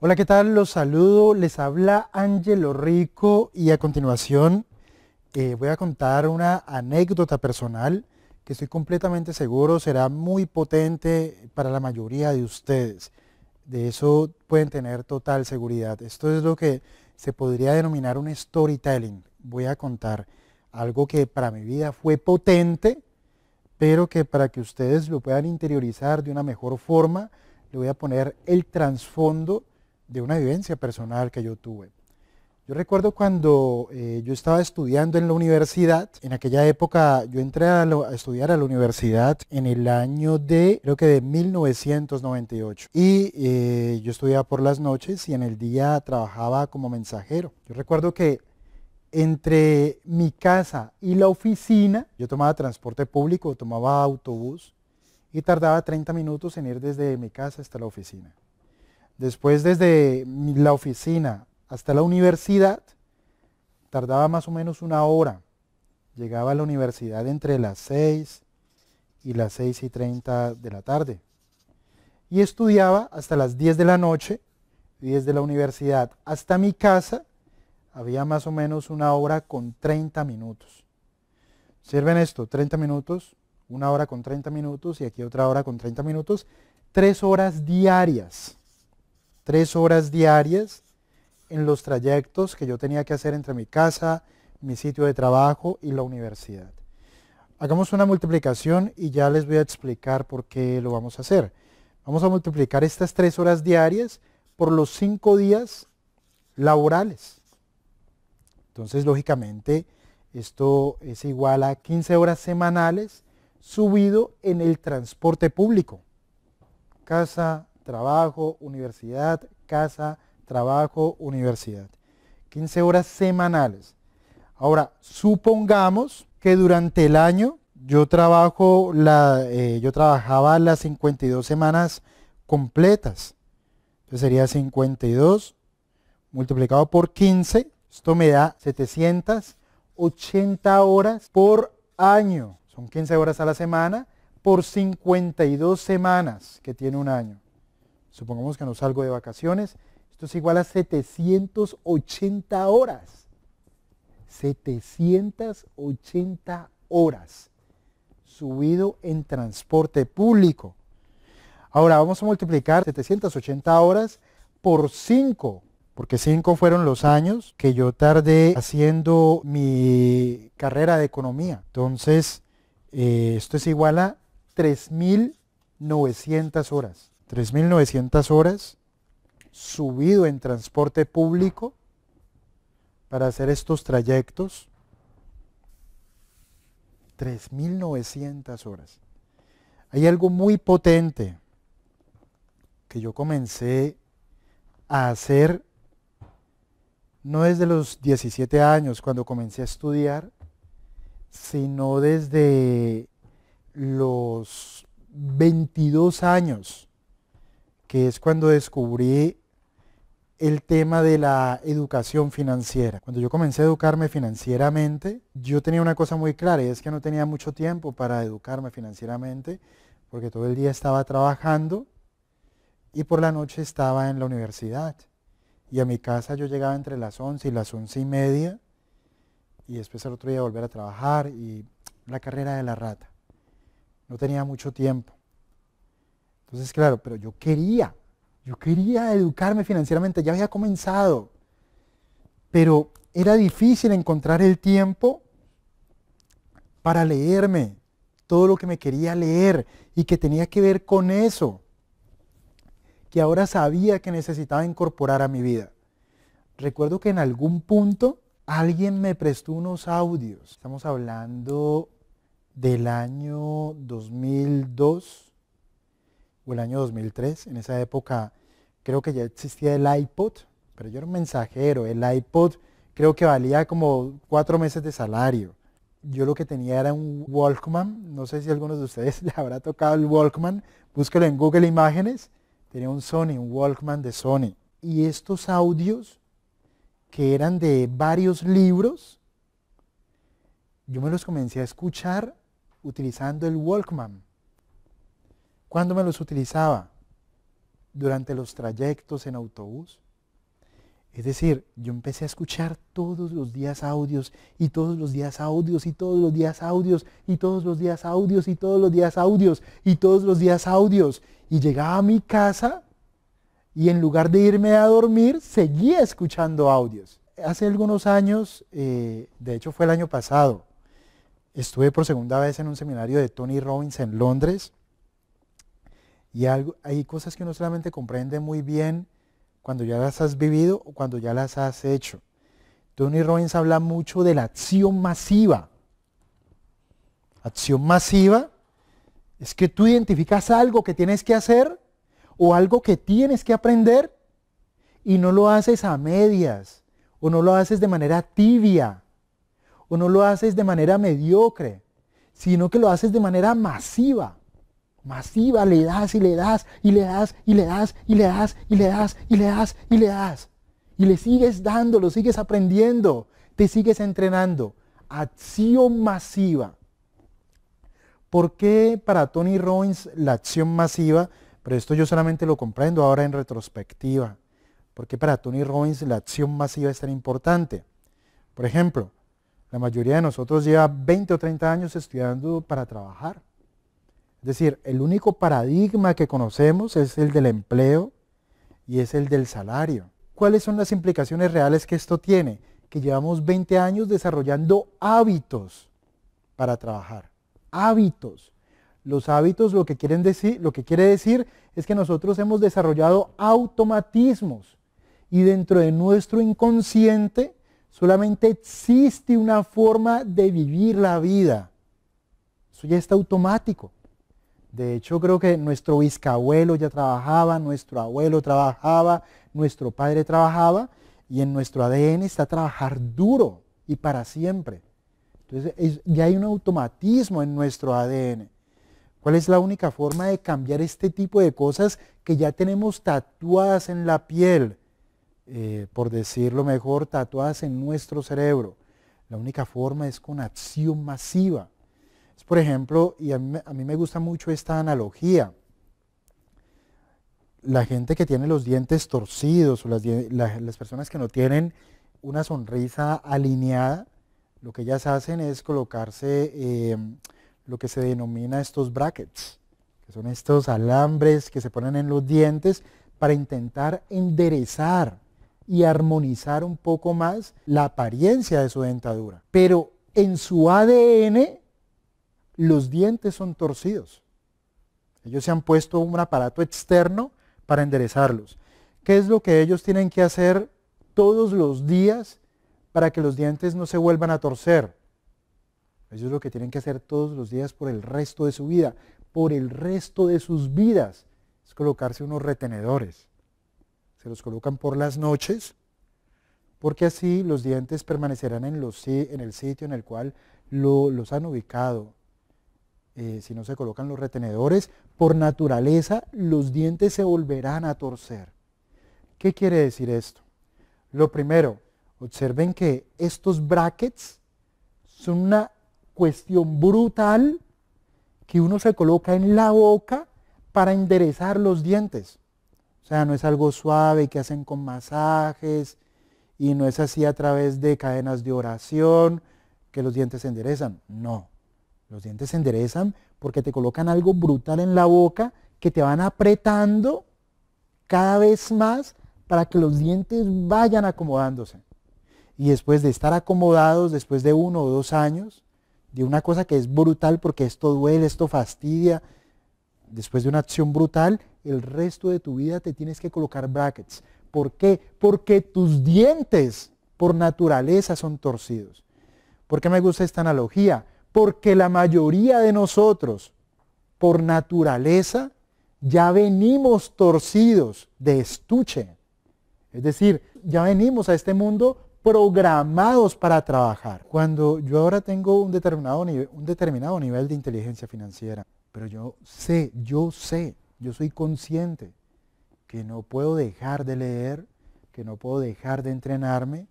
Hola, ¿qué tal? Los saludo, les habla Ángelo Rico y a continuación eh, voy a contar una anécdota personal que estoy completamente seguro será muy potente para la mayoría de ustedes. De eso pueden tener total seguridad. Esto es lo que se podría denominar un storytelling. Voy a contar algo que para mi vida fue potente, pero que para que ustedes lo puedan interiorizar de una mejor forma, le voy a poner el trasfondo de una vivencia personal que yo tuve. Yo recuerdo cuando eh, yo estaba estudiando en la universidad, en aquella época yo entré a, estudiar a la universidad en el año de, creo que de 1998. Y eh, yo estudiaba por las noches y en el día trabajaba como mensajero. Yo recuerdo que entre mi casa y la oficina, yo tomaba transporte público, tomaba autobús y tardaba 30 minutos en ir desde mi casa hasta la oficina. Después desde la oficina hasta la universidad tardaba más o menos una hora. Llegaba a la universidad entre las 6 y las 6 y 30 de la tarde. Y estudiaba hasta las 10 de la noche y desde la universidad hasta mi casa había más o menos una hora con 30 minutos. Sirven esto, 30 minutos, una hora con 30 minutos y aquí otra hora con 30 minutos, tres horas diarias tres horas diarias en los trayectos que yo tenía que hacer entre mi casa, mi sitio de trabajo y la universidad. Hagamos una multiplicación y ya les voy a explicar por qué lo vamos a hacer. Vamos a multiplicar estas tres horas diarias por los cinco días laborales. Entonces, lógicamente, esto es igual a 15 horas semanales subido en el transporte público. Casa, trabajo, universidad, casa, trabajo, universidad. 15 horas semanales. Ahora, supongamos que durante el año yo, trabajo la, eh, yo trabajaba las 52 semanas completas. Entonces sería 52 multiplicado por 15. Esto me da 780 horas por año. Son 15 horas a la semana por 52 semanas que tiene un año supongamos que no salgo de vacaciones, esto es igual a 780 horas. 780 horas subido en transporte público. Ahora vamos a multiplicar 780 horas por 5, porque 5 fueron los años que yo tardé haciendo mi carrera de economía. Entonces, eh, esto es igual a 3.900 horas. 3.900 horas, subido en transporte público para hacer estos trayectos. 3.900 horas. Hay algo muy potente que yo comencé a hacer no desde los 17 años cuando comencé a estudiar, sino desde los 22 años que es cuando descubrí el tema de la educación financiera. Cuando yo comencé a educarme financieramente, yo tenía una cosa muy clara y es que no tenía mucho tiempo para educarme financieramente porque todo el día estaba trabajando y por la noche estaba en la universidad. Y a mi casa yo llegaba entre las 11 y las 11 y media y después al otro día volver a trabajar y la carrera de la rata. No tenía mucho tiempo. Entonces, claro, pero yo quería, yo quería educarme financieramente, ya había comenzado, pero era difícil encontrar el tiempo para leerme todo lo que me quería leer y que tenía que ver con eso, que ahora sabía que necesitaba incorporar a mi vida. Recuerdo que en algún punto alguien me prestó unos audios, estamos hablando del año 2002, o el año 2003. En esa época creo que ya existía el iPod, pero yo era un mensajero. El iPod creo que valía como cuatro meses de salario. Yo lo que tenía era un Walkman. No sé si algunos de ustedes les habrá tocado el Walkman. Búsquelo en Google Imágenes. Tenía un Sony, un Walkman de Sony. Y estos audios que eran de varios libros, yo me los comencé a escuchar utilizando el Walkman. ¿Cuándo me los utilizaba? Durante los trayectos en autobús. Es decir, yo empecé a escuchar todos los días audios y todos los días audios y todos los días audios y todos los días audios y todos los días audios y todos los días audios. Y llegaba a mi casa y en lugar de irme a dormir, seguía escuchando audios. Hace algunos años, eh, de hecho fue el año pasado, estuve por segunda vez en un seminario de Tony Robbins en Londres y hay cosas que uno solamente comprende muy bien cuando ya las has vivido o cuando ya las has hecho. Tony Robbins habla mucho de la acción masiva. Acción masiva es que tú identificas algo que tienes que hacer o algo que tienes que aprender y no lo haces a medias o no lo haces de manera tibia o no lo haces de manera mediocre, sino que lo haces de manera masiva masiva, le das y le das y le das y le das y le das y le das y le das y le das. Y le sigues dando, lo sigues aprendiendo, te sigues entrenando. Acción masiva. ¿Por qué para Tony Robbins la acción masiva? Pero esto yo solamente lo comprendo ahora en retrospectiva. ¿Por qué para Tony Robbins la acción masiva es tan importante? Por ejemplo, la mayoría de nosotros lleva 20 o 30 años estudiando para trabajar. Es decir, el único paradigma que conocemos es el del empleo y es el del salario. ¿Cuáles son las implicaciones reales que esto tiene? Que llevamos 20 años desarrollando hábitos para trabajar. Hábitos. Los hábitos lo que, quieren decir, lo que quiere decir es que nosotros hemos desarrollado automatismos y dentro de nuestro inconsciente solamente existe una forma de vivir la vida. Eso ya está automático. De hecho, creo que nuestro bisabuelo ya trabajaba, nuestro abuelo trabajaba, nuestro padre trabajaba, y en nuestro ADN está trabajar duro y para siempre. Entonces, ya hay un automatismo en nuestro ADN. ¿Cuál es la única forma de cambiar este tipo de cosas que ya tenemos tatuadas en la piel? Eh, por decirlo mejor, tatuadas en nuestro cerebro. La única forma es con acción masiva. Por ejemplo, y a mí, me gusta mucho esta analogía, la gente que tiene los dientes torcidos o las, las, personas que no tienen una sonrisa alineada, lo que ellas hacen es colocarse em, lo que se denomina estos brackets, que son estos alambres que se ponen en los dientes para intentar enderezar y armonizar un poco más la apariencia de su dentadura. Pero en su ADN los dientes son torcidos. Ellos se han puesto un aparato externo para enderezarlos. ¿Qué es lo que ellos tienen que hacer todos los días para que los dientes no se vuelvan a torcer? Eso es lo que tienen que hacer todos los días por el resto de su vida, por el resto de sus vidas. Es colocarse unos retenedores. Se los colocan por las noches, porque así los dientes permanecerán en, el sitio en el cual los han ubicado eh, si no se colocan los retenedores, por naturaleza los dientes se volverán a torcer. ¿Qué quiere decir esto? Lo primero, observen que estos brackets son una cuestión brutal que uno se coloca en la boca para enderezar los dientes. O sea, no es algo suave que hacen con masajes y no es así a través de cadenas de oración que los dientes se enderezan. No. Los dientes se enderezan porque te colocan algo brutal en la boca que te van apretando cada vez más para que los dientes vayan acomodándose. Y después de estar acomodados, después de uno o dos años, de una cosa que es brutal porque esto duele, esto fastidia, después de una acción brutal, el resto de tu vida te tienes que colocar brackets. ¿Por qué? Porque tus dientes por naturaleza son torcidos. ¿Por qué me gusta esta analogía? porque la mayoría de nosotros, por naturaleza, ya venimos torcidos de estuche. Es decir, ya venimos a este mundo programados para trabajar. Cuando yo ahora tengo un determinado, nivel, de inteligencia financiera, pero yo sé, yo sé, yo soy consciente que no puedo dejar de leer, que no puedo dejar de entrenarme,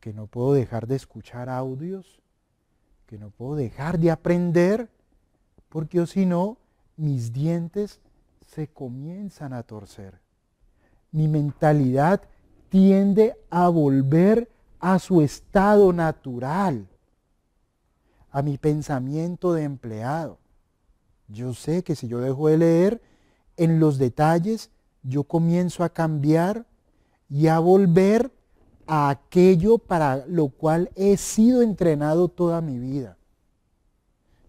que no puedo dejar de escuchar audios, que no puedo dejar de aprender, porque o si no, mis dientes se comienzan a torcer. Mi mentalidad tiende a volver a su estado natural, a mi pensamiento de empleado. Yo sé que si yo dejo de leer, en los detalles yo comienzo a cambiar y a volver a aquello para lo cual he sido entrenado toda mi vida.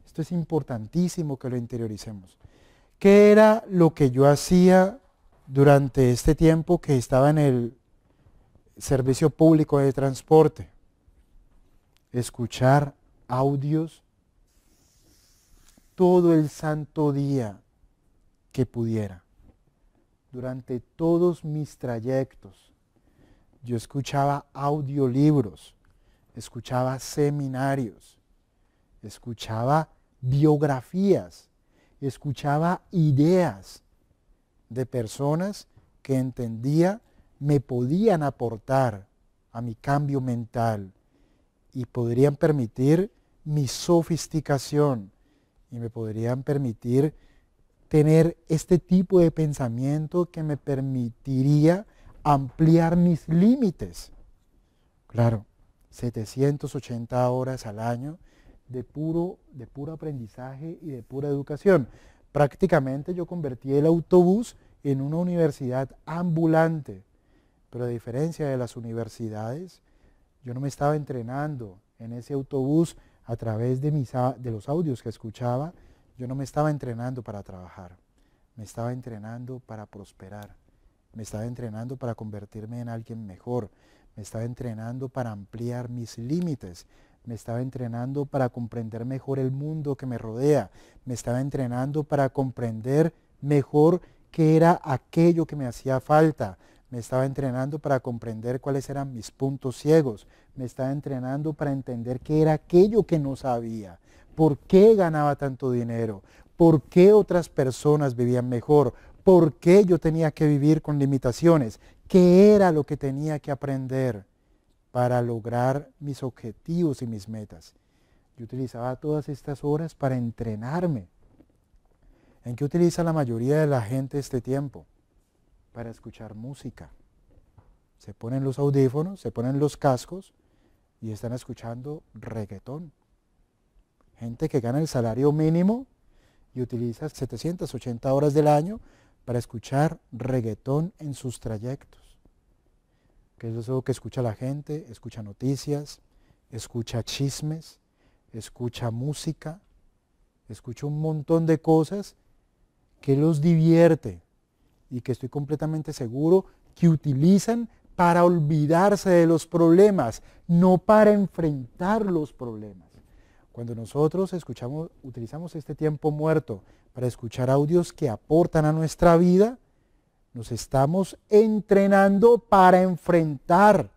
Esto es importantísimo que lo interioricemos. ¿Qué era lo que yo hacía durante este tiempo que estaba en el servicio público de transporte? Escuchar audios todo el santo día que pudiera, durante todos mis trayectos yo escuchaba audiolibros, escuchaba seminarios, escuchaba biografías, escuchaba ideas de personas que entendía me podían aportar a mi cambio mental y podrían permitir mi sofisticación y me podrían permitir tener este tipo de pensamiento que me permitiría ampliar mis límites. Claro, 780 horas al año de puro, de puro aprendizaje y de pura educación. Prácticamente yo convertí el autobús en una universidad ambulante, pero a diferencia de las universidades, yo no me estaba entrenando en ese autobús a través de, de los audios que escuchaba, yo no me estaba entrenando para trabajar, me estaba entrenando para prosperar me estaba entrenando para convertirme en alguien mejor, me estaba entrenando para ampliar mis límites, me estaba entrenando para comprender mejor el mundo que me rodea, me estaba entrenando para comprender mejor qué era aquello que me hacía falta, me estaba entrenando para comprender cuáles eran mis puntos ciegos, me estaba entrenando para entender qué era aquello que no sabía, por qué ganaba tanto dinero, por qué otras personas vivían mejor, por qué yo tenía que vivir con limitaciones, qué era lo que tenía que aprender para lograr mis objetivos y mis metas. Yo utilizaba todas estas horas para entrenarme. ¿En qué utiliza la mayoría de la gente este tiempo? Para escuchar música. Se ponen los audífonos, se ponen los cascos y están escuchando reggaetón. Gente que gana el salario mínimo y utiliza 780 horas del año para escuchar reggaetón en sus trayectos. Que es algo que escucha la gente, escucha noticias, escucha chismes, escucha música, escucha un montón de cosas que los divierte y que estoy completamente seguro que utilizan para olvidarse de los problemas, no para enfrentar los problemas. Cuando nosotros escuchamos, utilizamos este tiempo muerto para escuchar audios que aportan a nuestra vida, nos estamos entrenando para enfrentar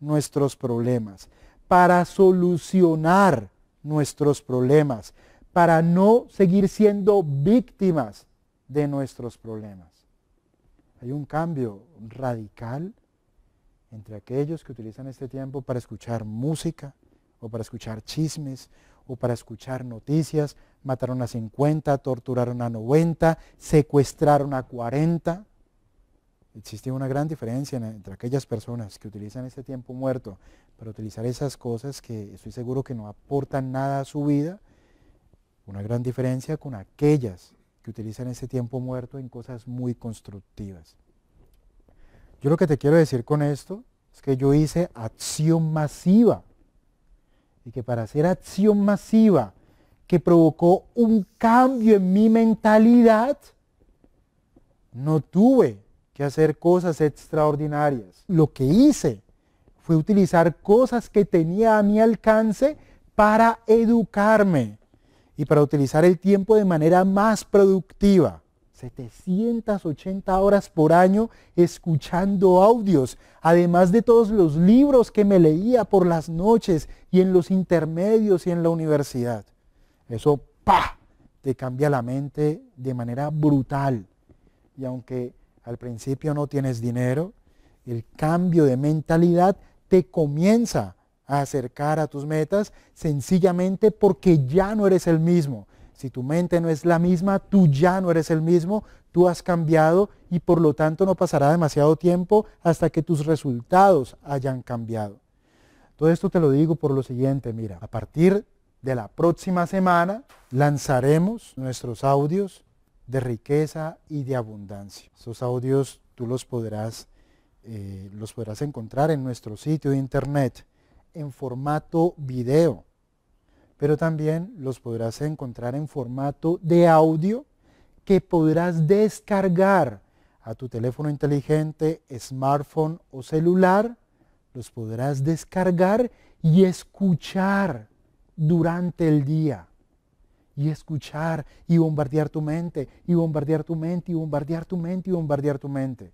nuestros problemas, para solucionar nuestros problemas, para no seguir siendo víctimas de nuestros problemas. Hay un cambio radical entre aquellos que utilizan este tiempo para escuchar música o para escuchar chismes o para escuchar noticias. Mataron a 50, torturaron a 90, secuestraron a 40. Existe una gran diferencia entre aquellas personas que utilizan este tiempo muerto para utilizar esas cosas que estoy seguro que no aportan nada a su vida. Una gran diferencia con aquellas que utilizan ese tiempo muerto en cosas muy constructivas. Yo lo que te quiero decir con esto es que yo hice acción masiva y que para hacer acción masiva que provocó un cambio en mi mentalidad, no tuve que hacer cosas extraordinarias. Lo que hice fue utilizar cosas que tenía a mi alcance para educarme y para utilizar el tiempo de manera más productiva. 780 horas por año escuchando audios, además de todos los libros que me leía por las noches y en los intermedios y en la universidad. Eso, pa, te cambia la mente de manera brutal. Y aunque al principio no tienes dinero, el cambio de mentalidad te comienza a acercar a tus metas sencillamente porque ya no eres el mismo, si tu mente no es la misma, tú ya no eres el mismo, tú has cambiado y por lo tanto no pasará demasiado tiempo hasta que tus resultados hayan cambiado. Todo esto te lo digo por lo siguiente, mira, a partir de la próxima semana lanzaremos nuestros audios de riqueza y de abundancia. Esos audios tú los podrás, eh, los podrás encontrar en nuestro sitio de internet en formato video pero también los podrás encontrar en formato de audio que podrás descargar a tu teléfono inteligente, smartphone o celular. Los podrás descargar y escuchar durante el día. Y escuchar y bombardear tu mente, y bombardear tu mente, y bombardear tu mente, y bombardear tu mente.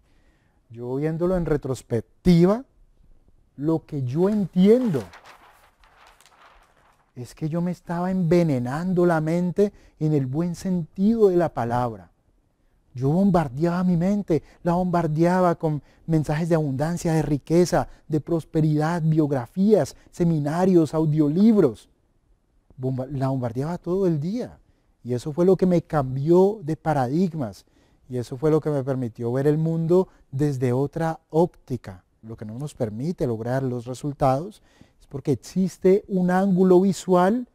Yo viéndolo en retrospectiva, lo que yo entiendo es que yo me estaba envenenando la mente en el buen sentido de la palabra. Yo bombardeaba mi mente, la bombardeaba con mensajes de abundancia, de riqueza, de prosperidad, biografías, seminarios, audiolibros. la bombardeaba todo el día. Y eso fue lo que me cambió de paradigmas. Y eso fue lo que me permitió ver el mundo desde otra óptica, lo que no nos permite lograr los resultados porque existe un ángulo visual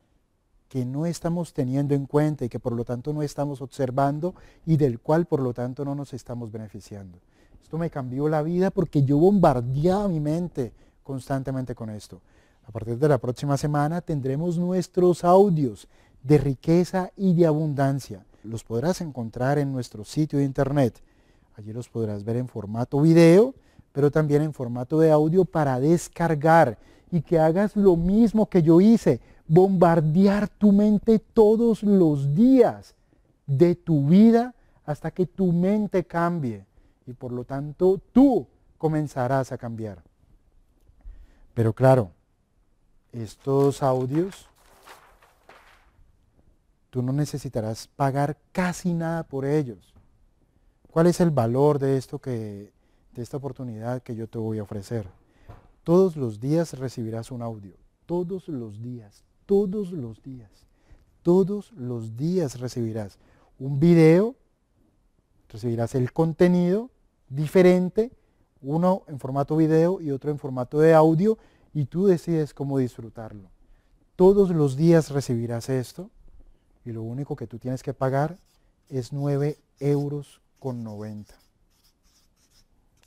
que no estamos teniendo en cuenta y que por lo tanto no estamos observando y del cual por lo tanto no nos estamos beneficiando. Esto me cambió la vida porque yo bombardeaba mi mente constantemente con esto. A partir de la próxima semana tendremos nuestros audios de riqueza y de abundancia. Los podrás encontrar en nuestro sitio de internet. Allí los podrás ver en formato video, pero también en formato de audio para descargar y que hagas lo mismo que yo hice, bombardear tu mente todos los días de tu vida hasta que tu mente cambie y por lo tanto tú comenzarás a cambiar. Pero claro, estos audios, tú no necesitarás pagar casi nada por ellos. ¿Cuál es el valor de esto que, de esta oportunidad que yo te voy a ofrecer? Todos los días recibirás un audio. Todos los días, todos los días, todos los días recibirás un video, recibirás el contenido diferente, uno en formato video y otro en formato de audio, y tú decides cómo disfrutarlo. Todos los días recibirás esto, y lo único que tú tienes que pagar es 9 euros con 90.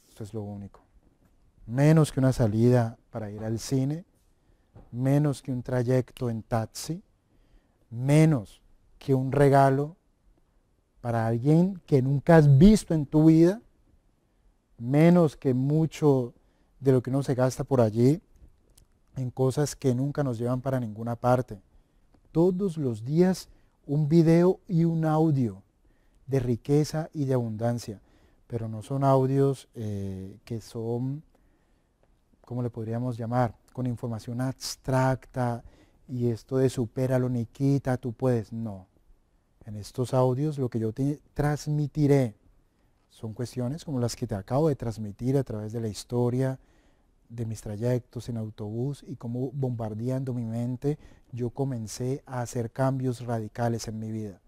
Esto es lo único menos que una salida para ir al cine, menos que un trayecto en taxi, menos que un regalo para alguien que nunca has visto en tu vida, menos que mucho de lo que uno se gasta por allí en cosas que nunca nos llevan para ninguna parte. Todos los días un video y un audio de riqueza y de abundancia, pero no son audios eh, que son ¿cómo le podríamos llamar? Con información abstracta y esto de lo niquita tú puedes. No. En estos audios lo que yo te transmitiré son cuestiones como las que te acabo de transmitir a través de la historia, de mis trayectos en autobús y cómo bombardeando mi mente yo comencé a hacer cambios radicales en mi vida.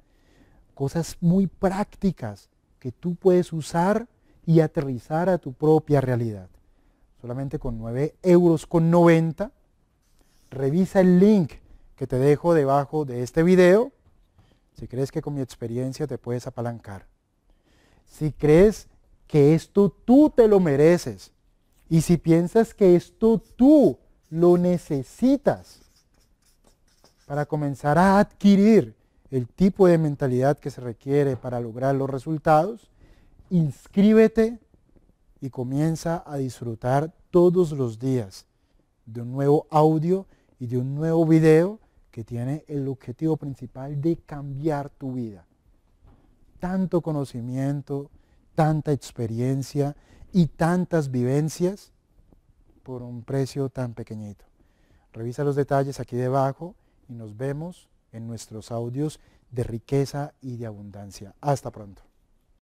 Cosas muy prácticas que tú puedes usar y aterrizar a tu propia realidad solamente con 9 euros con 90. Revisa el link que te dejo debajo de este video si crees que con mi experiencia te puedes apalancar. Si crees que esto tú te lo mereces y si piensas que esto tú lo necesitas para comenzar a adquirir el tipo de mentalidad que se requiere para lograr los resultados, inscríbete y comienza a disfrutar todos los días de un nuevo audio y de un nuevo video que tiene el objetivo principal de cambiar tu vida. Tanto conocimiento, tanta experiencia y tantas vivencias por un precio tan pequeñito. Revisa los detalles aquí debajo y nos vemos en nuestros audios de riqueza y de abundancia. Hasta pronto.